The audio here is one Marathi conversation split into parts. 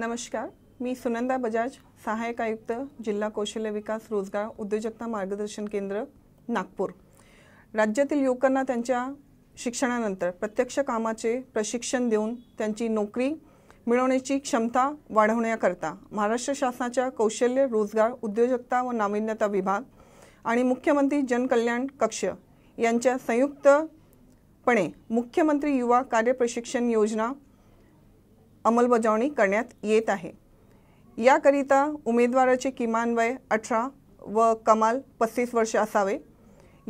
नमस्कार मी सुनंदा बजाज सहायक आयुक्त जिल्हा कौशल्य विकास रोजगार उद्योजकता मार्गदर्शन केंद्र नागपूर राज्यातील युवकांना त्यांच्या शिक्षणानंतर प्रत्यक्ष कामाचे प्रशिक्षण देऊन त्यांची नोकरी मिळवण्याची क्षमता वाढवण्याकरता महाराष्ट्र शासनाच्या कौशल्य रोजगार उद्योजकता व नाविन्यता विभाग आणि मुख्यमंत्री जनकल्याण कक्ष यांच्या संयुक्तपणे मुख्यमंत्री युवा कार्य प्रशिक्षण योजना अंमलबजावणी करण्यात येत आहे याकरिता उमेदवाराचे किमान वय अठरा व कमाल पस्तीस वर्ष असावे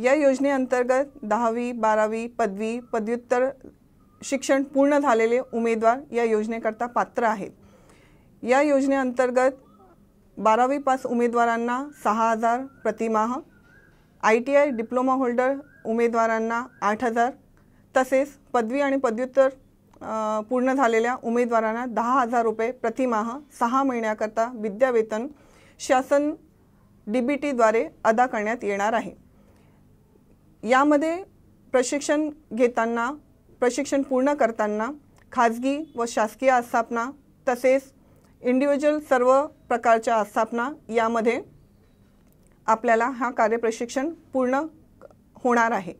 या योजनेअंतर्गत दहावी बारावी पदवी पदव्युत्तर शिक्षण पूर्ण झालेले उमेदवार या योजनेकरता पात्र आहेत या योजनेअंतर्गत बारावी पास उमेदवारांना सहा हजार प्रतिमाह I T I diploma holder उमेदवारांना आठ हजार तसेच पदवी आणि पदव्युत्तर पूर्ण झालेल्या उमेदवारांना दहा हजार रुपये प्रतिमाह सहा महिन्याकरता विद्यावेतन शासन डी बी टीद्वारे अदा करण्यात येणार आहे यामध्ये प्रशिक्षण घेताना प्रशिक्षण पूर्ण करताना खाजगी व शासकीय आस्थापना तसेच इंडिव्हिज्युअल सर्व प्रकारच्या आस्थापना यामध्ये आपल्याला हा कार्यप्रशिक्षण पूर्ण होणार आहे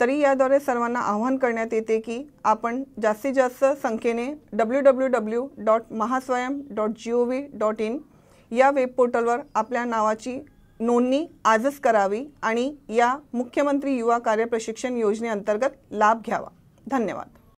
तरी याद्वारे सर्वांना आवाहन करण्यात येते की आपण जास्तीत जास्त संख्येने W W W dot Mahaswayam dot G O V dot in या वेब पोर्टलवर आपल्या नावाची नोंदणी आजच करावी आणि या मुख्यमंत्री युवा कार्य प्रशिक्षण योजनेअंतर्गत लाभ घ्यावा धन्यवाद